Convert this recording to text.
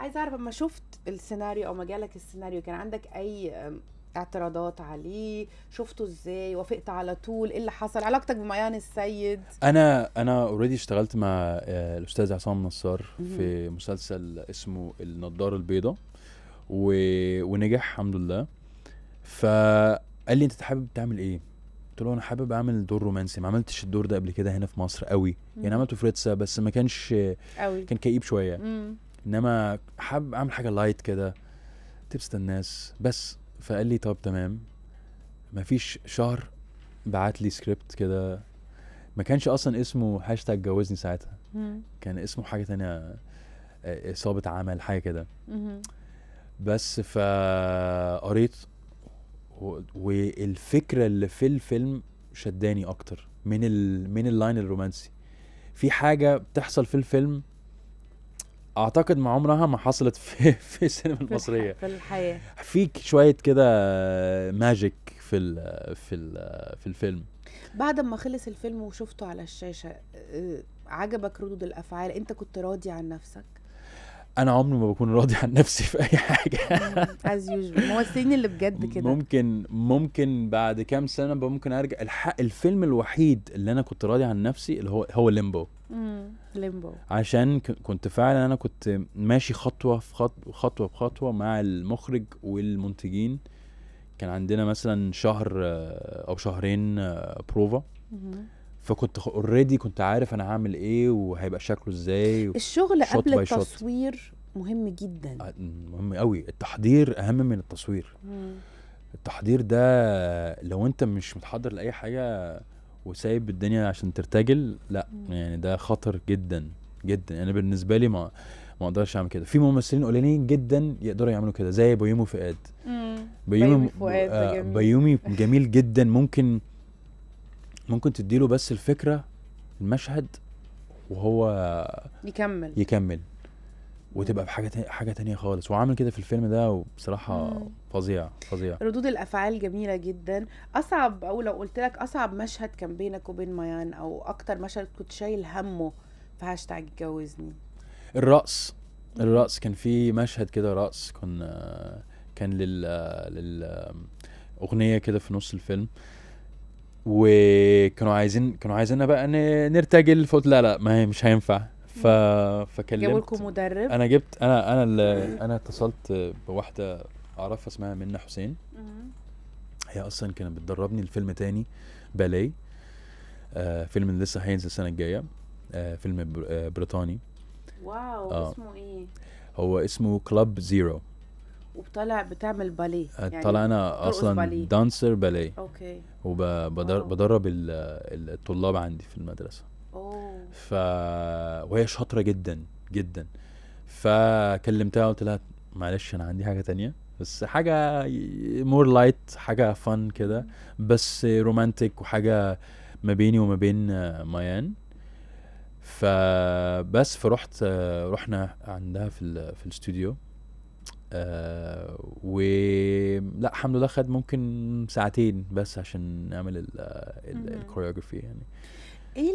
عايزه اعرف اما شفت السيناريو او ما جالك السيناريو كان عندك اي اعتراضات عليه شفته ازاي وافقت على طول ايه اللي حصل علاقتك بميان السيد انا انا اوريدي اشتغلت مع آه، الاستاذ عصام نصار في مسلسل اسمه النضاره البيضاء و... ونجح الحمد لله فقال لي انت حابب تعمل ايه قلت له انا حابب اعمل دور رومانسي ما عملتش الدور ده قبل كده هنا في مصر قوي يعني عملته في ريتسا بس ما كانش قوي كان كئيب شويه مم. انما حابب اعمل حاجه لايت كده تبسط الناس بس فقال لي طب تمام مفيش شهر بعت لي سكريبت كده ما كانش اصلا اسمه هاشتاج جوزني ساعتها كان اسمه حاجه تانية اصابه آه، آه، عمل حاجه كده بس فقريت والفكره اللي في الفيلم شداني اكتر من ال... من اللاين الرومانسي في حاجه بتحصل في الفيلم اعتقد ما عمرها ما حصلت في في السينما المصريه في الحياه فيك شويه كده ماجيك في الـ في الـ في الفيلم بعد ما خلص الفيلم وشفته على الشاشه آه، عجبك ردود الافعال انت كنت راضي عن نفسك انا عمري ما بكون راضي عن نفسي في اي حاجه از يوجوال الممثلين اللي بجد كده ممكن ممكن بعد كام سنه ممكن ارجع الحق الفيلم الوحيد اللي انا كنت راضي عن نفسي اللي هو هو ليمبو ليمبو عشان كنت فعلا انا كنت ماشي خطوه في خطوه خطوه بخطوه مع المخرج والمنتجين كان عندنا مثلا شهر او شهرين بروفا آه، فكنت اوريدي كنت عارف انا هعمل ايه وهيبقى شكله ازاي الشغل قبل التصوير مهم جدا آه، مهم قوي التحضير اهم من التصوير مم. التحضير ده لو انت مش متحضر لاي حاجه وسايب الدنيا عشان ترتجل لا يعني ده خطر جدا جدا انا يعني بالنسبه لي ما ما اقدرش اعمل كده في ممثلين قليلين جدا يقدروا يعملوا كده زي بيومي فؤاد بيومي فؤاد آه، بيومي جميل جدا ممكن ممكن تديله بس الفكره المشهد وهو يكمل يكمل وتبقى بحاجه تانية حاجه تانية خالص وعامل كده في الفيلم ده وبصراحه فظيع فظيع ردود الافعال جميله جدا اصعب او لو قلت لك اصعب مشهد كان بينك وبين ميان او اكتر مشهد كنت شايل همه في هاشتاج اتجوزني الرقص الرقص كان في مشهد كده رقص كان كان لل لل اغنيه كده في نص الفيلم وكانوا عايزين كانوا عايزيننا بقى نرتجل فقلت لا لا ما هي مش هينفع ف... فكلمت جابوا لكم مدرب انا جبت انا انا اللي انا اتصلت بواحده اعرفها اسمها منى حسين هي اصلا كانت بتدربني لفيلم تاني باليه آه فيلم لسه هينزل السنه الجايه آه فيلم آه، بريطاني واو آه. اسمه ايه هو اسمه كلاب زيرو وطالع بتعمل باليه آه، يعني طالع انا اصلا باليه. دانسر باليه اوكي وبدرب الطلاب عندي في المدرسه ف وهي شاطره جدا جدا فكلمتها قلت لها معلش انا عندي حاجه تانية بس حاجه مور لايت حاجه فن كده بس رومانتك وحاجه ما بيني وما بين مايان فبس فرحت رحنا عندها في في الاستوديو أه و لا الحمد لله خد ممكن ساعتين بس عشان نعمل الكوريوجرافي يعني ايه